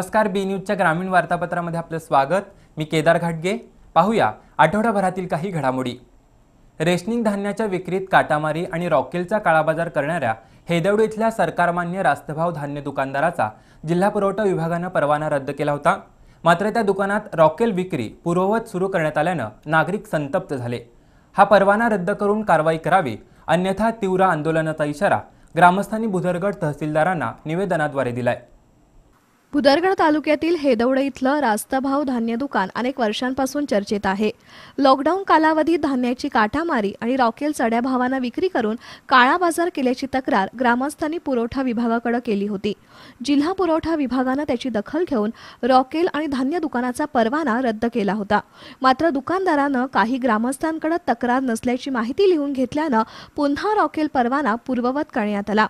नमस्कार बी न्यूजच्या ग्रामीण वार्तापत्रामध्ये आपलं स्वागत मी केदार घाटगे पाहूया आठवडाभरातील काही घडामोडी रेशनिंग धान्याच्या विक्रीत काटामारी आणि रॉकेलचा काळाबाजार करणाऱ्या हेदवड इथल्या सरकारमान्य रास्तभाव धान्य दुकानदाराचा जिल्हा पुरवठा विभागानं परवाना रद्द केला होता मात्र त्या दुकानात रॉकेल विक्री पूर्ववत सुरू करण्यात आल्यानं नागरिक संतप्त झाले हा परवाना रद्द करून कारवाई करावी अन्यथा तीव्र आंदोलनाचा इशारा ग्रामस्थांनी बुधरगड तहसीलदारांना निवेदनाद्वारे दिलाय भुदरगड तालुक्यातील हेदवडे इथलं रास्ता भाव धान्य दुकान अनेक वर्षांपासून चर्चेत आहे लॉकडाऊन कालावधीत धान्याची काठामारी आणि रॉकेल चढ्या भावांना विक्री करून काळा बाजार केल्याची तक्रार ग्रामस्थांनी पुरवठा विभागाकडे केली होती जिल्हा पुरवठा विभागानं त्याची दखल घेऊन रॉकेल आणि धान्य दुकानाचा परवाना रद्द केला होता मात्र दुकानदारानं काही ग्रामस्थांकडे तक्रार नसल्याची माहिती लिहून घेतल्यानं पुन्हा रॉकेल परवाना पूर्ववत करण्यात आला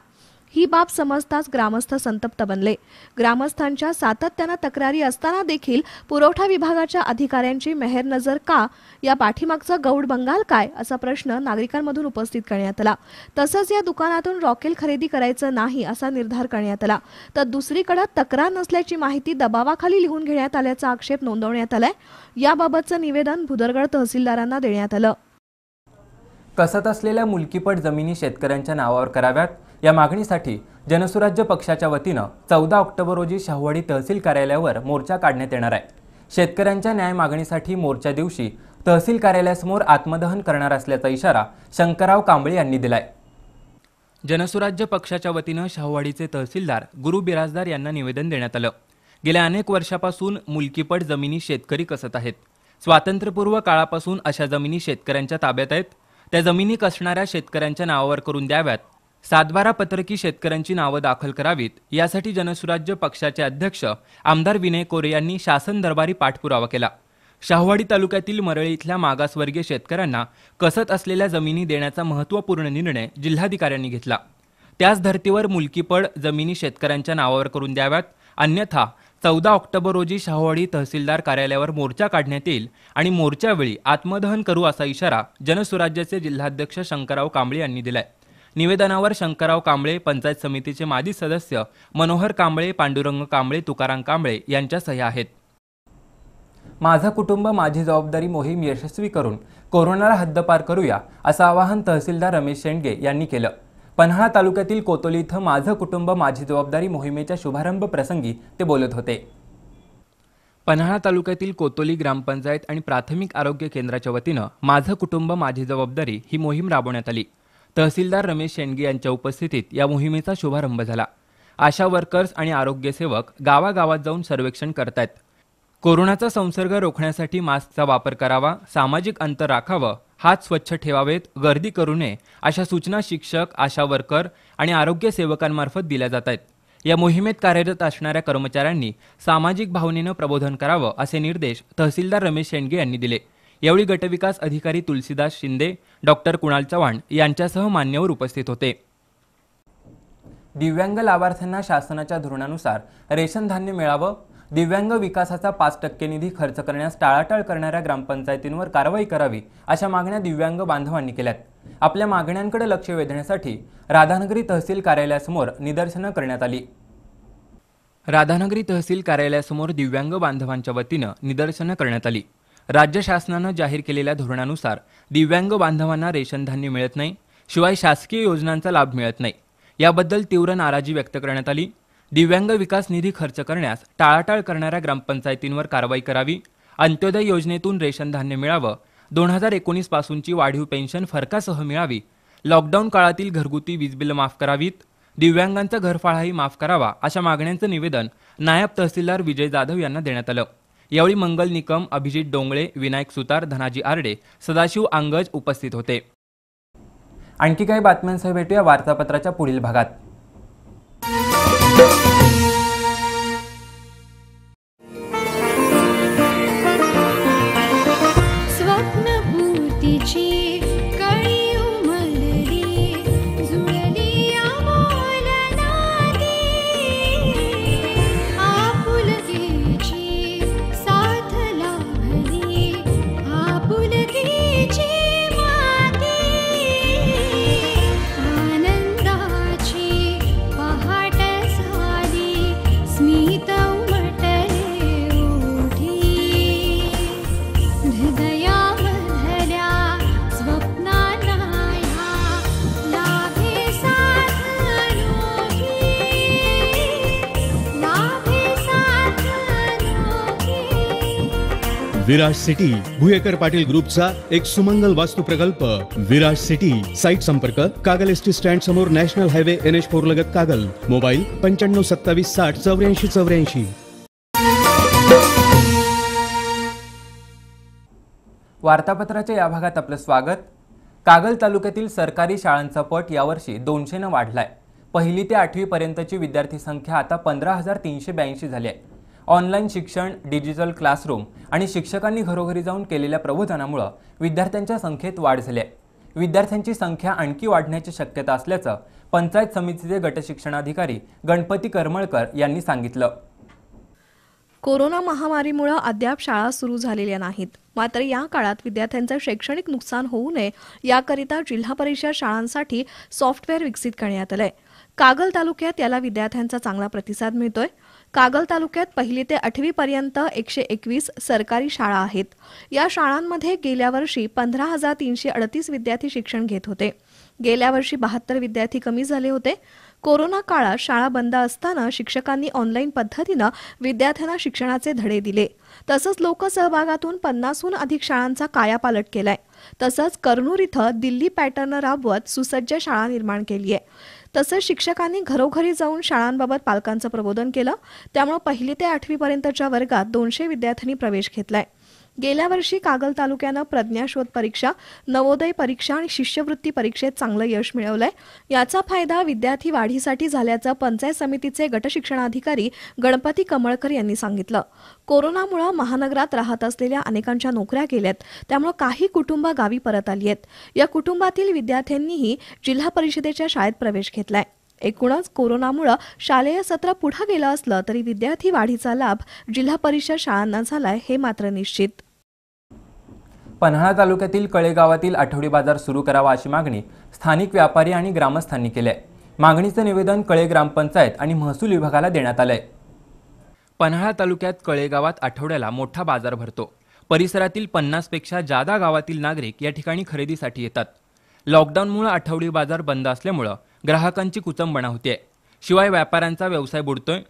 ही बाब समजताच ग्रामस्थ संतप्त बनले ग्रामस्थांच्या सातत्यानं तक्रारी असताना देखील पुरवठा विभागाच्या अधिकाऱ्यांची मेहर नजर का या पाठीमागचं गौड बंगाल काय असा प्रश्न नागरिकांमधून उपस्थित करण्यात आला तसंच या दुकानातून रॉकेल खरेदी करायचं नाही असा निर्धार करण्यात आला तर दुसरीकडे तक्रार नसल्याची माहिती दबावाखाली लिहून घेण्यात आल्याचा आक्षेप नोंदवण्यात आलाय याबाबतचं निवेदन भुदरगड तहसीलदारांना देण्यात आलं कसत असलेल्या मुलकीपट जमिनी शेतकऱ्यांच्या नावावर कराव्यात या मागणीसाठी जनसुराज्य पक्षाच्या वतीनं चौदा ऑक्टोबर रोजी शाहवाडी तहसील कार्यालयावर मोर्चा काढण्यात येणार आहे शेतकऱ्यांच्या न्याय मागणीसाठी मोर्चा दिवशी तहसील कार्यालयासमोर आत्मदहन करणार असल्याचा इशारा शंकरराव कांबळे यांनी दिलाय जनसुराज्य पक्षाच्या वतीनं शाहवाडीचे तहसीलदार गुरु बिराजदार यांना निवेदन देण्यात आलं गेल्या अनेक वर्षापासून मुलकीपट जमिनी शेतकरी कसत आहेत स्वातंत्र्यपूर्व काळापासून अशा जमिनी शेतकऱ्यांच्या ताब्यात आहेत त्या जमिनी कसणाऱ्या शेतकऱ्यांच्या नावावर करून द्याव्यात सातबारा पत्रकी शेतकऱ्यांची नावं दाखल करावीत यासाठी जनसुराज्य पक्षाचे अध्यक्ष आमदार विनय कोरे यांनी शासन दरबारी पाठपुरावा केला शाहवाडी तालुक्यातील मरळी इथल्या मागासवर्गीय शेतकऱ्यांना कसत असलेल्या जमिनी देण्याचा महत्त्वपूर्ण निर्णय जिल्हाधिकाऱ्यांनी घेतला त्याच धर्तीवर मुलकीपड जमिनी शेतकऱ्यांच्या नावावर करून द्याव्यात अन्यथा चौदा ऑक्टोबर रोजी शाहवाडी तहसीलदार कार्यालयावर मोर्चा काढण्यात येईल आणि मोर्चावेळी आत्मदहन करू असा इशारा जनसुराज्याचे जिल्हाध्यक्ष शंकरराव कांबळे यांनी दिलाय निवेदनावर शंकरराव कांबळे पंचायत समितीचे माजी सदस्य मनोहर कांबळे पांडुरंग कांबळे तुकाराम कांबळे यांच्या सह्या आहेत माझं कुटुंब माझी जबाबदारी मोहीम यशस्वी करून कोरोनाला हद्दपार करूया असं आवाहन तहसीलदार रमेश शेंडगे यांनी केलं पन्हाळा तालुक्यातील कोतोली इथं माझं कुटुंब माझी जबाबदारी मोहिमेच्या शुभारंभ प्रसंगी ते बोलत होते पन्हाळा तालुक्यातील कोतोली ग्रामपंचायत आणि प्राथमिक आरोग्य केंद्राच्या वतीनं माझं कुटुंब माझी जबाबदारी ही मोहीम राबवण्यात आली तहसीलदार रमेश शेंडगे यांच्या उपस्थितीत या मोहिमेचा शुभारंभ झाला आशा वर्कर्स आणि आरोग्य सेवक गावागावात जाऊन सर्वेक्षण आहेत कोरोनाचा संसर्ग रोखण्यासाठी मास्कचा वापर करावा सामाजिक अंतर राखावं हात स्वच्छ ठेवावेत गर्दी करू नये अशा सूचना शिक्षक आशा वर्कर आणि आरोग्य सेवकांमार्फत दिल्या जात आहेत या मोहिमेत कार्यरत असणाऱ्या कर्मचाऱ्यांनी सामाजिक भावनेनं प्रबोधन करावं असे निर्देश तहसीलदार रमेश शेंडगे यांनी दिले यावेळी गटविकास अधिकारी तुलसीदास शिंदे डॉक्टर कुणाल चव्हाण यांच्यासह मान्यवर उपस्थित होते दिव्यांग लाभार्थ्यांना शासनाच्या धोरणानुसार रेशन धान्य मिळावं दिव्यांग विकासाचा पाच टक्के निधी खर्च करण्यास टाळाटाळ करणाऱ्या ग्रामपंचायतींवर कारवाई करावी अशा मागण्या दिव्यांग बांधवांनी केल्यात आपल्या मागण्यांकडे लक्ष वेधण्यासाठी राधानगरी तहसील कार्यालयासमोर निदर्शनं करण्यात आली राधानगरी तहसील कार्यालयासमोर दिव्यांग बांधवांच्या वतीनं निदर्शनं करण्यात आली राज्य शासनानं जाहीर केलेल्या धोरणानुसार दिव्यांग बांधवांना रेशन धान्य मिळत नाही शिवाय शासकीय योजनांचा लाभ मिळत नाही याबद्दल तीव्र नाराजी व्यक्त करण्यात आली दिव्यांग विकास निधी खर्च करण्यास टाळाटाळ करणाऱ्या ग्रामपंचायतींवर कारवाई करावी अंत्योदय योजनेतून रेशन धान्य मिळावं दोन हजार एकोणीस पासूनची वाढीव पेन्शन फरकासह मिळावी लॉकडाऊन काळातील घरगुती वीज बिल माफ करावीत दिव्यांगांचा घरफाळाही माफ करावा अशा मागण्यांचं निवेदन नायब तहसीलदार विजय जाधव यांना देण्यात आलं यावेळी मंगल निकम अभिजित डोंगळे विनायक सुतार धनाजी आरडे सदाशिव आंगज उपस्थित होते आणखी काही बातम्यांसह भेटूया वार्तापत्राच्या पुढील भागात विराज सिटी भुयेकर पाटील ग्रुपचा एक सुमंगल वास्तू प्रकल्प विराज सिटी साईट संपर्क कागल एसटी स्टँड समोर national highway N H four लगत कागल मोबाईल पंच्याण्णव सत्तावीस साठ चौऱ्याऐंशी चौऱ्याऐंशी वार्तापत्राच्या या भागात आपलं स्वागत कागल तालुक्यातील सरकारी शाळांचा पट यावर्षी दोनशेनं वाढलाय पहिली ते आठवीपर्यंतची विद्यार्थी संख्या आता पंधरा हजार तीनशे ब्याऐंशी झाली आहे ऑनलाईन शिक्षण डिजिटल क्लासरूम आणि शिक्षकांनी घरोघरी जाऊन केलेल्या प्रबोधनामुळे विद्यार्थ्यांच्या संख्येत वाढ झाली आहे विद्यार्थ्यांची संख्या आणखी वाढण्याची शक्यता असल्याचं पंचायत समितीचे गटशिक्षणाधिकारी गणपती करमळकर यांनी सांगितलं कोरोना महामारीमुळे अद्याप शाळा सुरू झालेल्या नाहीत मात्र या काळात विद्यार्थ्यांचं शैक्षणिक नुकसान होऊ नये याकरिता जिल्हा परिषद शाळांसाठी सॉफ्टवेअर विकसित करण्यात आलंय कागल तालुक्यात याला विद्यार्थ्यांचा चांगला प्रतिसाद मिळतोय कागल तालुक्यात पहिली ते आठवीपर्यंत एकशे एकवीस सरकारी शाळा आहेत या शाळांमध्ये गेल्या वर्षी पंधरा हजार तीनशे अडतीस विद्यार्थी शिक्षण घेत होते गेल्या वर्षी बहात्तर विद्यार्थी कमी झाले होते कोरोना काळात शाळा बंद असताना शिक्षकांनी ऑनलाईन पद्धतीनं विद्यार्थ्यांना शिक्षणाचे धडे दिले तसंच लोकसहभागातून पन्नासहून अधिक शाळांचा कायापालट केलाय तसंच कर्नूर इथं दिल्ली पॅटर्न राबवत सुसज्ज शाळा निर्माण केली आहे तसंच शिक्षकांनी घरोघरी जाऊन शाळांबाबत पालकांचं प्रबोधन केलं त्यामुळे पहिली ते आठवीपर्यंतच्या वर्गात दोनशे विद्यार्थ्यांनी प्रवेश घेतलाय गेल्या वर्षी कागल तालुक्यानं प्रज्ञाशोध परीक्षा नवोदय परीक्षा आणि शिष्यवृत्ती परीक्षेत चांगलं यश मिळवलंय याचा फायदा विद्यार्थी वाढीसाठी झाल्याचं पंचायत समितीचे गटशिक्षणाधिकारी गणपती कमळकर यांनी सांगितलं कोरोनामुळे महानगरात राहत असलेल्या अनेकांच्या नोकऱ्या गेल्यात त्यामुळे काही कुटुंब गावी परत आली आहेत या कुटुंबातील विद्यार्थ्यांनीही जिल्हा परिषदेच्या शाळेत प्रवेश घेतलाय एकूणच कोरोनामुळे शालेय सत्र पुढे गेलं असलं तरी विद्यार्थी वाढीचा लाभ जिल्हा परिषद शाळांना झालाय हे मात्र निश्चित पन्हाळा तालुक्यातील कळेगावातील आठवडी बाजार सुरू करावा अशी मागणी स्थानिक व्यापारी आणि ग्रामस्थांनी केली आहे मागणीचं निवेदन कळे ग्रामपंचायत आणि महसूल विभागाला देण्यात आलंय आहे पन्हाळा तालुक्यात कळेगावात आठवड्याला मोठा बाजार भरतो परिसरातील पन्नासपेक्षा जादा गावातील नागरिक या ठिकाणी खरेदीसाठी येतात लॉकडाऊनमुळे आठवडी बाजार बंद असल्यामुळं ग्राहकांची कुचंबणा होते शिवाय व्यापाऱ्यांचा व्यवसाय बुडतोय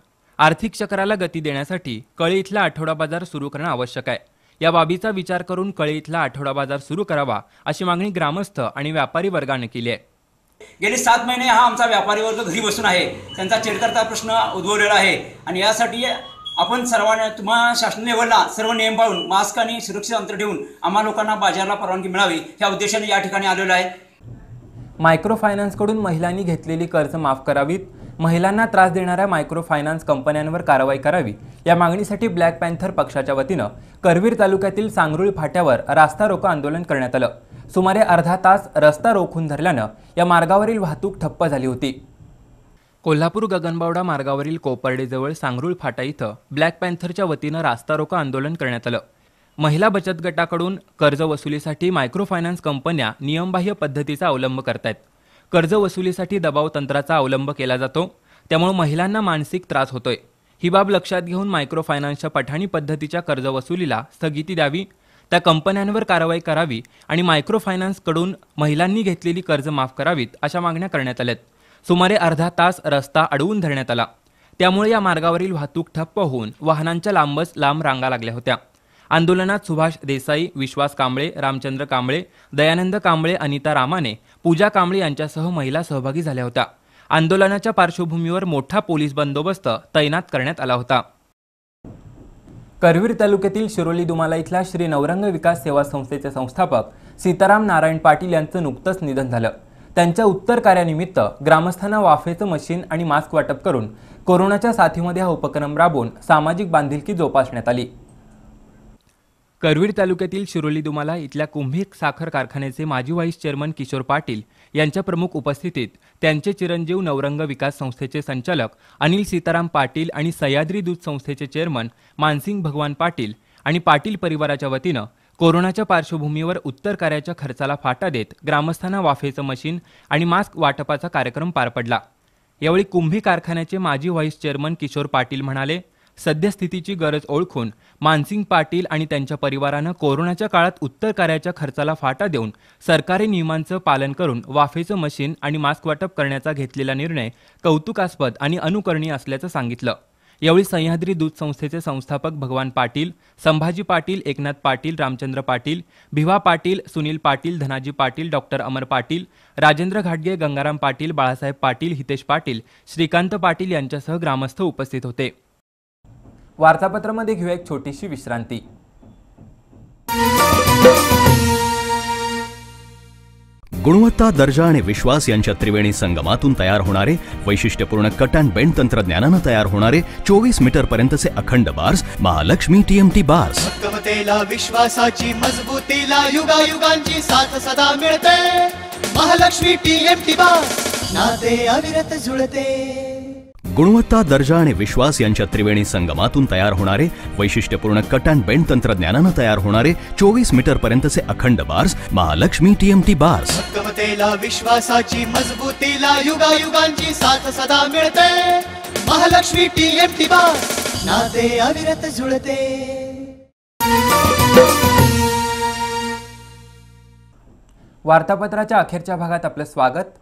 आर्थिक चक्राला गती देण्यासाठी कळे इथला आठवडा बाजार सुरू करणं आवश्यक आहे या बाबीचा विचार करून कळे इथला आठवडा बाजार सुरू करावा अशी मागणी ग्रामस्थ आणि व्यापारी वर्गाने केली आहे गेले सात महिने हा आमचा व्यापारी वर्ग घरी बसून आहे त्यांचा चेडकरता प्रश्न उद्भवलेला आहे आणि यासाठी आपण सर्वांना तुम्हा शासन लेवलला सर्व नियम पाळून मास्क आणि सुरक्षित अंतर ठेवून आम्हा लोकांना बाजारला परवानगी मिळावी या उद्देशाने या ठिकाणी आलेलो आहे मायक्रो फायनान्सकडून महिलांनी घेतलेली कर्ज माफ करावीत महिलांना त्रास देणाऱ्या मायक्रो फायनान्स कंपन्यांवर कारवाई करावी या मागणीसाठी ब्लॅक पॅन्थर पक्षाच्या वतीनं करवीर तालुक्यातील सांगरुळ फाट्यावर रास्ता रोको आंदोलन करण्यात आलं सुमारे अर्धा तास रस्ता रोखून धरल्यानं या मार्गावरील वाहतूक ठप्प झाली होती कोल्हापूर गगनबावडा मार्गावरील कोपर्डेजवळ सांगरुळ फाटा इथं ब्लॅक पॅन्थरच्या वतीनं रास्ता रोको आंदोलन करण्यात आलं महिला बचत गटाकडून कर्ज वसुलीसाठी मायक्रो फायनान्स कंपन्या नियमबाह्य पद्धतीचा अवलंब करतायत कर्जवसुलीसाठी दबाव तंत्राचा अवलंब केला जातो त्यामुळे महिलांना मानसिक त्रास होतोय ही बाब लक्षात घेऊन मायक्रो फायनान्सच्या पठाणी पद्धतीच्या कर्जवसुलीला स्थगिती द्यावी त्या कंपन्यांवर कारवाई करावी आणि मायक्रो फायनान्सकडून महिलांनी घेतलेली कर्ज माफ करावीत अशा मागण्या करण्यात आल्यात सुमारे अर्धा तास रस्ता अडवून धरण्यात आला त्यामुळे या मार्गावरील वाहतूक ठप्प होऊन वाहनांच्या लांबच लांब रांगा लागल्या होत्या आंदोलनात सुभाष देसाई विश्वास कांबळे रामचंद्र कांबळे दयानंद कांबळे अनिता रामाने पूजा कांबळे यांच्यासह महिला सहभागी झाल्या होत्या आंदोलनाच्या पार्श्वभूमीवर मोठा पोलीस बंदोबस्त तैनात करण्यात आला होता करवीर तालुक्यातील शिरोली दुमाला इथल्या श्री नवरंग विकास सेवा संस्थेचे संस्थापक सीताराम नारायण पाटील यांचं नुकतंच निधन झालं त्यांच्या उत्तर कार्यानिमित्त ग्रामस्थांना वाफेचं मशीन आणि मास्क वाटप करून कोरोनाच्या साथीमध्ये हा उपक्रम राबवून सामाजिक बांधिलकी जोपासण्यात आली करवीर तालुक्यातील शिरोली दुमाला इथल्या कुंभी साखर कारखान्याचे माजी व्हाईस चेअरमन किशोर पाटील यांच्या प्रमुख उपस्थितीत त्यांचे चिरंजीव नवरंग विकास संस्थेचे संचालक अनिल सीताराम पाटील आणि सह्याद्री दूध संस्थेचे चेअरमन मानसिंग भगवान पाटील आणि पाटील परिवाराच्या वतीनं कोरोनाच्या पार्श्वभूमीवर उत्तर कार्याच्या खर्चाला फाटा देत ग्रामस्थांना वाफेचं मशीन आणि मास्क वाटपाचा कार्यक्रम पार पडला यावेळी कुंभी कारखान्याचे माजी व्हाईस चेअरमन किशोर पाटील म्हणाले सद्यस्थितीची गरज ओळखून मानसिंग पाटील आणि त्यांच्या परिवारानं कोरोनाच्या काळात उत्तर कार्याच्या खर्चाला फाटा देऊन सरकारी नियमांचं पालन करून वाफेचं मशीन आणि मास्क वाटप करण्याचा घेतलेला निर्णय कौतुकास्पद आणि अनुकरणीय असल्याचं सांगितलं यावेळी सह्याद्री दूध संस्थेचे संस्थापक भगवान पाटील संभाजी पाटील एकनाथ पाटील रामचंद्र पाटील भिवा पाटील सुनील पाटील धनाजी पाटील डॉक्टर अमर पाटील राजेंद्र घाटगे गंगाराम पाटील बाळासाहेब पाटील हितेश पाटील श्रीकांत पाटील यांच्यासह ग्रामस्थ उपस्थित होते वार्तापत्रामध्ये घेऊ एक छोटीशी विश्रांती गुणवत्ता दर्जा आणि विश्वास यांच्या त्रिवेणी संगमातून तयार होणारे वैशिष्ट्यपूर्ण कट अँड बेंड तंत्रज्ञानानं तयार होणारे चोवीस मीटर पर्यंतचे अखंड बार्स महालक्ष्मी टीएमटी बार्स विश्वासाची मजबूतीला युगायुगांची साथ सदा मिळते महालक्ष्मी टीएमटी बार्स नाते अविरत जुळते गुणवत्ता दर्जा आणि विश्वास यांच्या त्रिवेणी संगमातून तयार होणारे वैशिष्ट्यपूर्ण कट अँड बेंड तंत्रज्ञानानं तयार होणारे चोवीस मीटर पर्यंतचे अखंड बार्स महालक्ष्मी टीएमटी बार्स विश्वासाची मजबूतीला युगा साथ सदा मिळते महालक्ष्मी टीएमटी नाते अविरत जुळते वार्तापत्राच्या अखेरच्या भागात आपलं स्वागत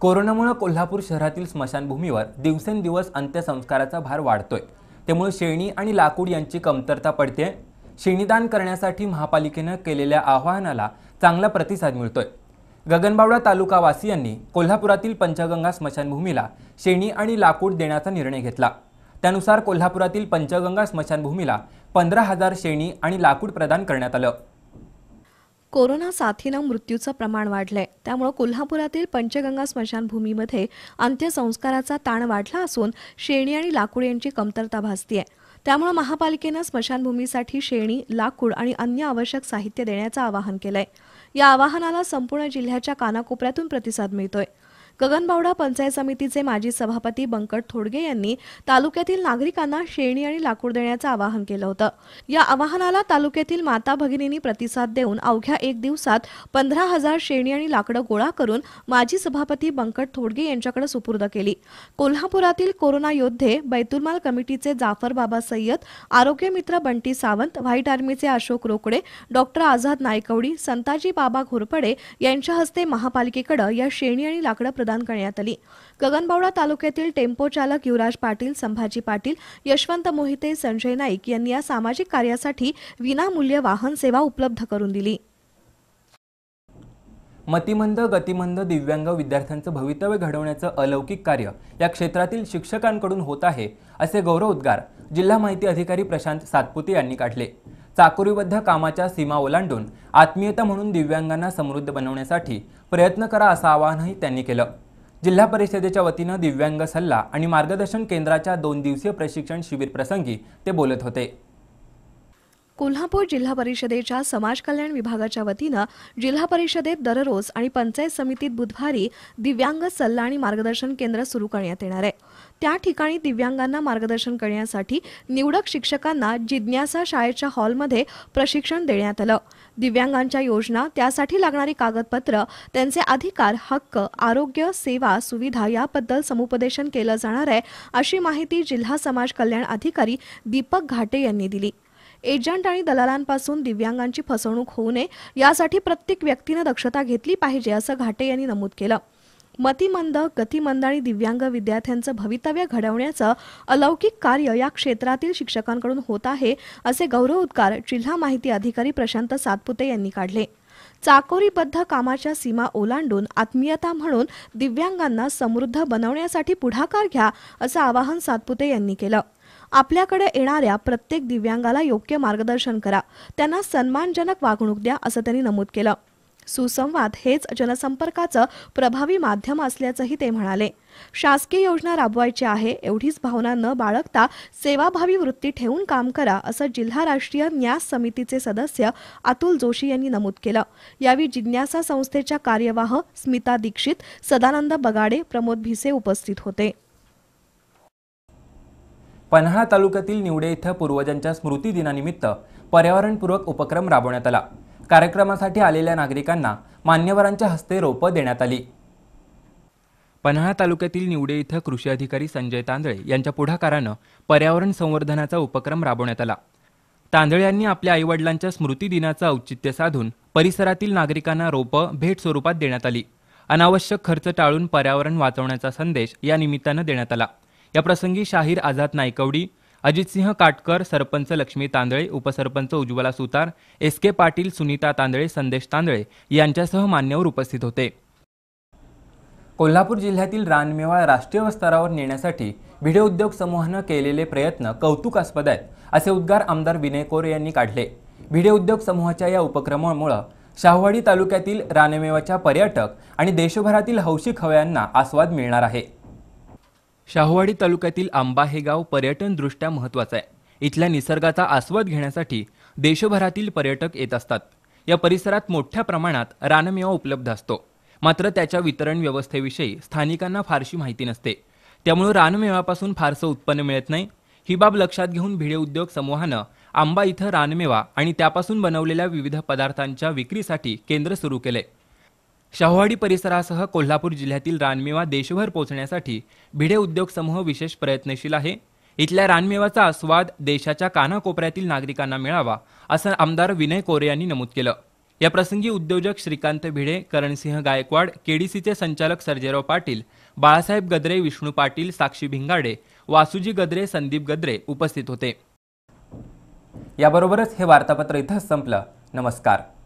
कोरोनामुळे कोल्हापूर शहरातील स्मशानभूमीवर दिवसेंदिवस अंत्यसंस्काराचा भार वाढतोय त्यामुळे शेणी आणि लाकूड यांची कमतरता पडते शेणीदान करण्यासाठी महापालिकेनं केलेल्या आवाहनाला चांगला प्रतिसाद मिळतोय गगनबावडा तालुकावासियांनी कोल्हापुरातील पंचगंगा स्मशानभूमीला शेणी आणि लाकूड देण्याचा निर्णय घेतला त्यानुसार कोल्हापुरातील पंचगंगा स्मशानभूमीला पंधरा हजार शेणी आणि लाकूड प्रदान करण्यात आलं कोरोना साथीनं मृत्यूचं प्रमाण वाढलंय त्यामुळे कोल्हापुरातील पंचगंगा स्मशानभूमीमध्ये अंत्यसंस्काराचा ताण वाढला असून शेणी आणि लाकूड यांची कमतरता भासतीय त्यामुळे महापालिकेनं स्मशानभूमीसाठी शेणी लाकूड आणि अन्य आवश्यक साहित्य देण्याचं आवाहन केलंय या आवाहनाला संपूर्ण जिल्ह्याच्या कानाकोपऱ्यातून प्रतिसाद मिळतोय गगनबावडा पंचायत समितीचे माजी सभापती बंकट थोडगे यांनी तालुक्यातील नागरिकांना शेणी आणि लाकूड देण्याचं आवाहन केलं होतं या आवाहनाला तालुक्यातील माता भगिनींनी प्रतिसाद देऊन अवघ्या एक दिवसात पंधरा हजार शेणी आणि लाकडं गोळा करून माजी सभापती बंकट थोडगे यांच्याकडे सुपूर्द केली कोल्हापुरातील कोरोना योद्धे बैतुलमाल कमिटीचे जाफर बाबा सय्यद आरोग्य मित्र बंटी सावंत व्हाईट आर्मीचे अशोक रोकडे डॉक्टर आझाद नायकवडी संताजी बाबा घोरपडे यांच्या हस्ते महापालिकेकडे या शेणी आणि लाकडं प्रदान करण्यात आली गगनबावडा तालुक्यातील टेम्पो चालक युवराज पाटील संभाजी पाटील यशवंत मोहिते संजय नाईक यांनी या सामाजिक कार्यासाठी विनामूल्य वाहन सेवा उपलब्ध करून दिली मतिमंद गतिमंद दिव्यांग विद्यार्थ्यांचं भवितव्य घडवण्याचं अलौकिक कार्य या क्षेत्रातील शिक्षकांकडून होत आहे असे गौरवोद्गार जिल्हा माहिती अधिकारी प्रशांत सातपुते यांनी काढले चाकोरीबद्ध कामाच्या सीमा ओलांडून आत्मीयता म्हणून दिव्यांगांना समृद्ध बनवण्यासाठी प्रयत्न करा असं आवाहनही त्यांनी केलं जिल्हा परिषदेच्या वतीनं दिव्यांग सल्ला आणि मार्गदर्शन केंद्राच्या दोन दिवसीय प्रशिक्षण शिबिर प्रसंगी ते बोलत होते कोल्हापूर जिल्हा परिषदेच्या समाज कल्याण विभागाच्या वतीनं जिल्हा परिषदेत दररोज आणि पंचायत समितीत बुधवारी दिव्यांग सल्ला आणि मार्गदर्शन केंद्र सुरू करण्यात येणार आहे त्या ठिकाणी दिव्यांगांना मार्गदर्शन करण्यासाठी निवडक शिक्षकांना जिज्ञासा शाळेच्या हॉलमध्ये प्रशिक्षण देण्यात आलं दिव्यांगांच्या योजना त्यासाठी लागणारी कागदपत्र त्यांचे अधिकार हक्क आरोग्य सेवा सुविधा याबद्दल समुपदेशन केलं जाणार आहे अशी माहिती जिल्हा समाज कल्याण अधिकारी दीपक घाटे यांनी दिली एजंट आणि दलालांपासून दिव्यांगांची फसवणूक होऊ नये यासाठी प्रत्येक व्यक्तीनं दक्षता घेतली पाहिजे असं घाटे यांनी नमूद केलं मतिमंद गतिमंद आणि दिव्यांग विद्यार्थ्यांचं भवितव्य घडवण्याचं अलौकिक कार्य या क्षेत्रातील शिक्षकांकडून होत आहे असे गौरव उद्गार जिल्हा माहिती अधिकारी प्रशांत सातपुते यांनी काढले चाकोरीबद्ध कामाच्या सीमा ओलांडून आत्मीयता म्हणून दिव्यांगांना समृद्ध बनवण्यासाठी पुढाकार घ्या असं आवाहन सातपुते यांनी केलं आपल्याकडे येणाऱ्या प्रत्येक दिव्यांगाला योग्य मार्गदर्शन करा त्यांना सन्मानजनक वागणूक द्या असं त्यांनी नमूद केलं सुसंवाद हेच जनसंपर्काचं प्रभावी माध्यम असल्याचंही ते म्हणाले शासकीय योजना राबवायची आहे एवढीच भावना न बाळगता सेवाभावी वृत्ती ठेवून काम करा असं जिल्हा राष्ट्रीय न्यास समितीचे सदस्य अतुल जोशी यांनी नमूद केलं यावेळी जिज्ञासा संस्थेच्या कार्यवाह स्मिता दीक्षित सदानंद बगाडे प्रमोद भिसे उपस्थित होते पन्हाळा तालुक्यातील निवडे इथं पूर्वजांच्या स्मृती दिनानिमित्त पर्यावरणपूरक उपक्रम राबवण्यात आला कार्यक्रमासाठी आलेल्या नागरिकांना मान्यवरांच्या हस्ते रोपं देण्यात आली पन्हाळा तालुक्यातील निवडे इथं कृषी अधिकारी संजय तांदळे यांच्या पुढाकारानं पर्यावरण संवर्धनाचा उपक्रम राबवण्यात आला तांदळे यांनी आपल्या आईवडिलांच्या स्मृती दिनाचं औचित्य साधून परिसरातील नागरिकांना रोपं भेट स्वरूपात देण्यात आली अनावश्यक खर्च टाळून पर्यावरण वाचवण्याचा संदेश या निमित्तानं देण्यात आला याप्रसंगी शाहीर आझाद नायकवडी अजितसिंह काटकर सरपंच लक्ष्मी तांदळे उपसरपंच उज्ज्वला सुतार एस के पाटील सुनीता तांदळे संदेश तांदळे यांच्यासह मान्यवर उपस्थित होते कोल्हापूर जिल्ह्यातील रानमेवाळ राष्ट्रीय स्तरावर नेण्यासाठी भिडे उद्योग समूहानं केलेले प्रयत्न कौतुकास्पद आहेत असे उद्गार आमदार विनय कोरे यांनी काढले भिडे उद्योग समूहाच्या या उपक्रमामुळं शाहवाडी तालुक्यातील रानमेवाच्या पर्यटक आणि देशभरातील हौशी खव्यांना आस्वाद मिळणार आहे शाहूवाडी तालुक्यातील आंबा हे गाव पर्यटनदृष्ट्या महत्त्वाचं आहे इथल्या निसर्गाचा आस्वाद घेण्यासाठी देशभरातील पर्यटक येत असतात या परिसरात मोठ्या प्रमाणात रानमेवा उपलब्ध असतो मात्र त्याच्या वितरण व्यवस्थेविषयी स्थानिकांना फारशी माहिती नसते त्यामुळे रानमेवापासून फारसं उत्पन्न मिळत नाही ही बाब लक्षात घेऊन भिडे उद्योग समूहानं आंबा इथं रानमेवा आणि त्यापासून बनवलेल्या विविध पदार्थांच्या विक्रीसाठी केंद्र सुरू केले शाहवाडी परिसरासह कोल्हापूर जिल्ह्यातील रानमेवा देशभर पोहोचण्यासाठी भिडे उद्योग समूह विशेष प्रयत्नशील आहे इथल्या रानमेवाचा आस्वाद देशाच्या कानाकोपऱ्यातील नागरिकांना मिळावा असं आमदार विनय कोरे यांनी नमूद केलं या प्रसंगी उद्योजक श्रीकांत भिडे करणसिंह गायकवाड केडीसीचे संचालक सर्जेराव पाटील बाळासाहेब गद्रे विष्णू पाटील साक्षी भिंगाडे वासुजी गद्रे संदीप गद्रे उपस्थित होते याबरोबरच हे वार्तापत्र इथंच संपलं नमस्कार